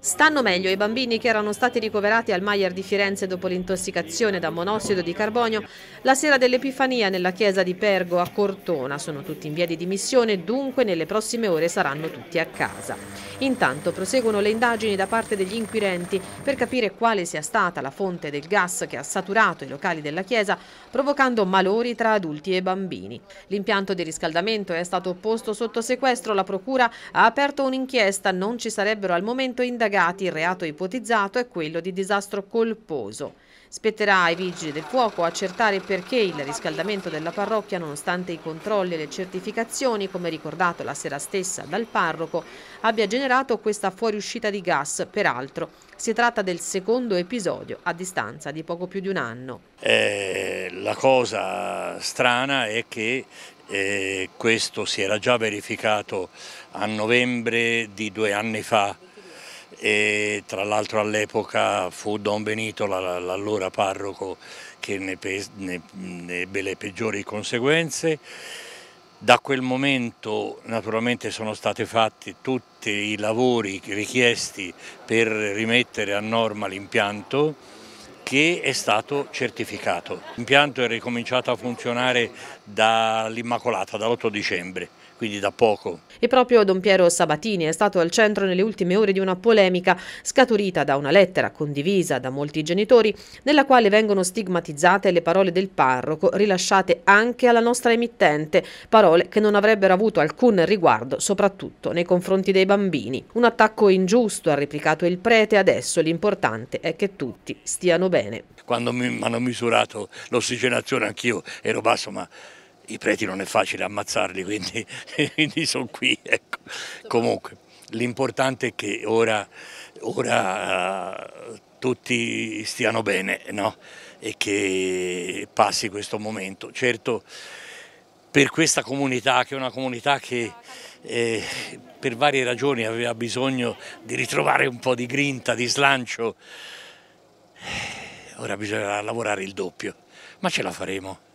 Stanno meglio i bambini che erano stati ricoverati al Maier di Firenze dopo l'intossicazione da monossido di carbonio la sera dell'Epifania nella chiesa di Pergo a Cortona. Sono tutti in via di dimissione, dunque nelle prossime ore saranno tutti a casa. Intanto proseguono le indagini da parte degli inquirenti per capire quale sia stata la fonte del gas che ha saturato i locali della chiesa, provocando malori tra adulti e bambini. L'impianto di riscaldamento è stato posto sotto sequestro, la procura ha aperto un'inchiesta, non ci sarebbero al momento indagati indagati il reato ipotizzato è quello di disastro colposo. Spetterà ai vigili del fuoco accertare perché il riscaldamento della parrocchia, nonostante i controlli e le certificazioni, come ricordato la sera stessa dal parroco, abbia generato questa fuoriuscita di gas. Peraltro si tratta del secondo episodio a distanza di poco più di un anno. Eh, la cosa strana è che eh, questo si era già verificato a novembre di due anni fa e tra l'altro all'epoca fu Don Benito, l'allora parroco, che ne, ne, ne ebbe le peggiori conseguenze. Da quel momento naturalmente sono stati fatti tutti i lavori richiesti per rimettere a norma l'impianto che è stato certificato. L'impianto è ricominciato a funzionare dall'Immacolata, dall'8 dicembre, quindi da poco. E proprio Don Piero Sabatini è stato al centro nelle ultime ore di una polemica scaturita da una lettera condivisa da molti genitori, nella quale vengono stigmatizzate le parole del parroco rilasciate anche alla nostra emittente, parole che non avrebbero avuto alcun riguardo, soprattutto nei confronti dei bambini. Un attacco ingiusto, ha replicato il prete, adesso l'importante è che tutti stiano bene bene. Quando mi hanno misurato l'ossigenazione anch'io ero basso, ma i preti non è facile ammazzarli, quindi, quindi sono qui. Ecco. Comunque, l'importante è che ora, ora, tutti stiano bene no? e che passi questo momento. Certo, per questa comunità, che è una comunità che eh, per varie ragioni aveva bisogno di ritrovare un po' di grinta, di slancio, ora bisognerà lavorare il doppio, ma ce la faremo.